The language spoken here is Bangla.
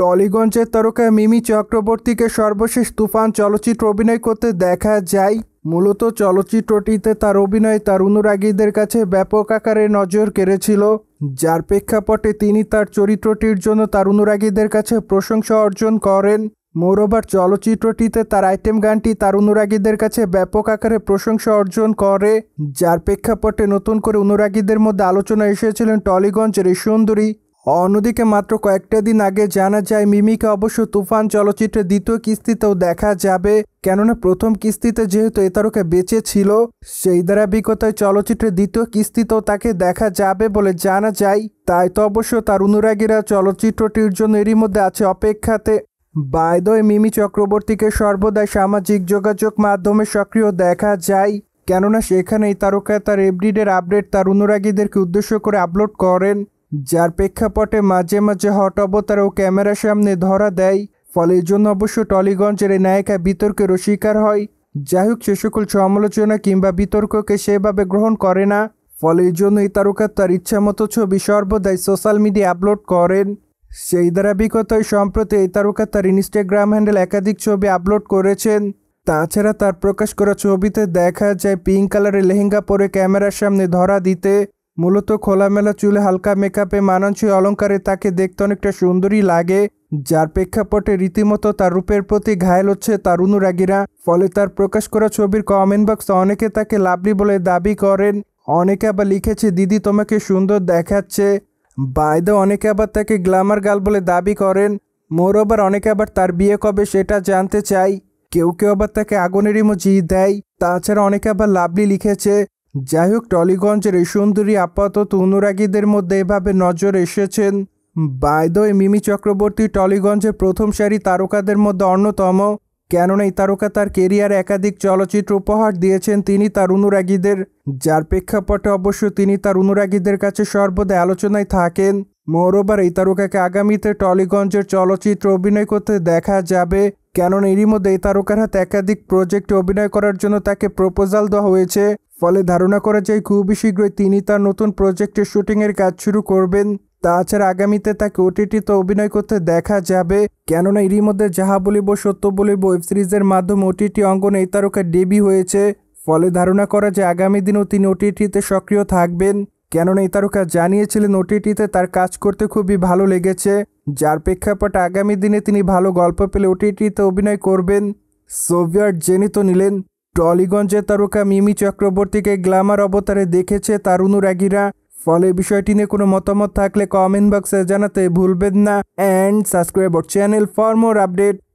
টলিগঞ্জের তারকা মিমি চক্রবর্তীকে সর্বশেষ তুফান চলচ্চিত্র অভিনয় করতে দেখা যায় মূলত চলচ্চিত্রটিতে তার অভিনয় তার অনুরাগীদের কাছে ব্যাপক আকারে নজর কেড়েছিল যার প্রেক্ষাপটে তিনি তার চরিত্রটির জন্য তার অনুরাগীদের কাছে প্রশংসা অর্জন করেন মোরোবার চলচ্চিত্রটিতে তার আইটেম গানটি তার অনুরাগীদের কাছে ব্যাপক আকারে প্রশংসা অর্জন করে যার প্রেক্ষাপটে নতুন করে অনুরাগীদের মধ্যে আলোচনা এসেছিলেন টলিগঞ্জের এই সুন্দরী অন্যদিকে মাত্র কয়েকটা দিন আগে জানা যায় মিমিকে অবশ্য তুফান চলচ্চিত্রের দ্বিতীয় কিস্তিতেও দেখা যাবে কেননা প্রথম কিস্তিতে যেহেতু এ তারকা বেঁচে ছিল সেই ধারাবিকতায় চলচ্চিত্রের দ্বিতীয় কিস্তিতেও তাকে দেখা যাবে বলে জানা যায় তাই তো অবশ্য তার অনুরাগীরা চলচ্চিত্রটির জন্য এরই মধ্যে আছে অপেক্ষাতে বায়দয় মিমি চক্রবর্তীকে সর্বদাই সামাজিক যোগাযোগ মাধ্যমে সক্রিয় দেখা যায় কেননা সেখানেই তারকা তার এভরিডের আপডেট তার অনুরাগীদেরকে উদ্দেশ্য করে আপলোড করেন যার প্রেক্ষাপটে মাঝে মাঝে হট অবতারও ক্যামেরার সামনে ধরা দেয় ফলে এই জন্য অবশ্য টলিগঞ্জের এই নায়িকা বিতর্কেরও শিকার হয় যাই হোক সে সকল সমালোচনা কিংবা বিতর্ককে সেভাবে গ্রহণ করে না ফলে এই জন্য এই তারকা তার ইচ্ছামতো ছবি সর্বদাই সোশ্যাল মিডিয়া আপলোড করেন সেই ধারাবিকতায় সম্প্রতি এই তারকা তার ইনস্টাগ্রাম হ্যান্ডেল একাধিক ছবি আপলোড করেছেন তাছাড়া তার প্রকাশ করা ছবিতে দেখা যায় পিঙ্ক কালারের লেহেঙ্গা পরে ক্যামেরার সামনে ধরা দিতে মূলত খোলামেলা চুলে হালকা মেকআপে মানানসই অলঙ্কারে তাকে দেখতে অনেকটা সুন্দরী লাগে যার প্রেক্ষাপটে রীতিমতো তার রূপের প্রতি ঘায়ল হচ্ছে তার অনুরাগীরা ফলে তার প্রকাশ করা ছবির কমেন্ট বক্সে অনেকে তাকে লাভলি বলে দাবি করেন অনেকে আবার লিখেছে দিদি তোমাকে সুন্দর দেখাচ্ছে বাইদে অনেকে আবার তাকে গ্ল্যামার গাল বলে দাবি করেন মোর আবার অনেকে আবার তার বিয়ে কবে সেটা জানতে চাই কেউ কেউ আবার তাকে আগুনের মজি দেয় তাছাড়া অনেকে আবার লাভলি লিখেছে যাই হোক টলিগঞ্জের এই সুন্দরী আপাতত অনুরাগীদের মধ্যে এভাবে নজর এসেছেন বায়দয় মিমি চক্রবর্তী টলিগঞ্জের প্রথম সারি তারকাদের মধ্যে অন্যতম কেননা এই তারকা তার কেরিয়ার একাধিক চলচ্চিত্র উপহার দিয়েছেন তিনি তার অনুরাগীদের যার প্রেক্ষাপটে অবশ্য তিনি তার অনুরাগীদের কাছে সর্বদা আলোচনায় থাকেন মোরোবার এই তারকাকে আগামীতে টলিগঞ্জের চলচ্চিত্র অভিনয় করতে দেখা যাবে কেননা এরই মধ্যে এই তারকার হাতে একাধিক প্রজেক্টে অভিনয় করার জন্য তাকে প্রপোজাল দেওয়া হয়েছে ফলে ধারণা করা যায় খুবই শীঘ্রই তিনি তার নতুন প্রজেক্টের শুটিংয়ের কাজ শুরু করবেন তাছাড়া আগামীতে তাকে ওটিটিতে অভিনয় করতে দেখা যাবে কেননা এরই মধ্যে যাহা বলিব সত্য বলিব ওয়েব সিরিজের মাধ্যমে ওটিটি অঙ্গনে এই তারকা ডেবি হয়েছে ফলে ধারণা করা যে আগামী দিনও তিনি ওটিটিতে সক্রিয় থাকবেন কেননা এই তারকা জানিয়েছিলেন ওটিটিতে তার কাজ করতে খুবই ভালো লেগেছে যার প্রেক্ষাপটে আগামী দিনে তিনি ভালো গল্প পেলে ওটিটিতে অভিনয় করবেন সোভিয়ার জেনে তো নিলেন টলিগঞ্জের তারকা মিমি চক্রবর্তীকে গ্ল্যামার অবতারে দেখেছে তার রাগিরা ফলে বিষয়টি নিয়ে কোনো মতামত থাকলে কমেন্ট বক্সে জানাতে ভুলবেন না and subscribe channel for more update